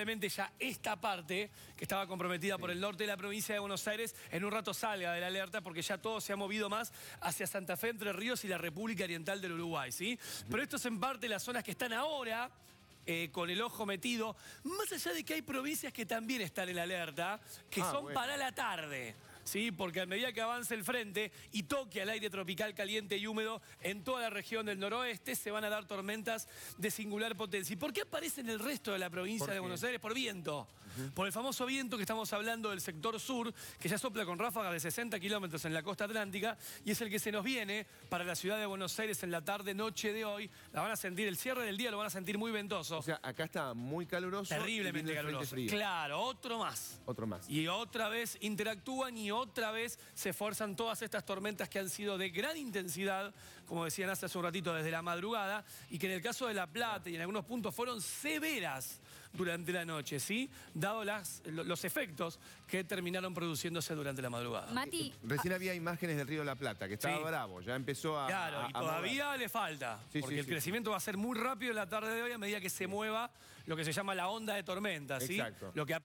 probablemente ya esta parte, que estaba comprometida por el norte de la provincia de Buenos Aires, en un rato salga de la alerta porque ya todo se ha movido más hacia Santa Fe, Entre Ríos y la República Oriental del Uruguay, ¿sí? Pero esto es en parte las zonas que están ahora eh, con el ojo metido, más allá de que hay provincias que también están en la alerta, que ah, son para la tarde. ¿sí? porque a medida que avance el frente y toque al aire tropical caliente y húmedo en toda la región del noroeste, se van a dar tormentas de singular potencia. ¿Y por qué en el resto de la provincia de Buenos Aires? Por viento. Por el famoso viento que estamos hablando del sector sur, que ya sopla con ráfagas de 60 kilómetros en la costa atlántica y es el que se nos viene para la ciudad de Buenos Aires en la tarde, noche de hoy. La van a sentir, el cierre del día lo van a sentir muy ventoso. O sea, acá está muy caluroso. Terriblemente caluroso. Claro, otro más. Otro más. Y otra vez interactúan y otra vez se forzan todas estas tormentas que han sido de gran intensidad, como decían hace un ratito, desde la madrugada, y que en el caso de La Plata y en algunos puntos fueron severas durante la noche, ¿sí? Dado las, los efectos que terminaron produciéndose durante la madrugada. Mati. Eh, ah. Recién había imágenes del río La Plata, que estaba bravo, ya empezó a... Claro, y todavía le falta, porque el crecimiento va a ser muy rápido en la tarde de hoy a medida que se mueva lo que se llama la onda de tormenta, ¿sí? Exacto.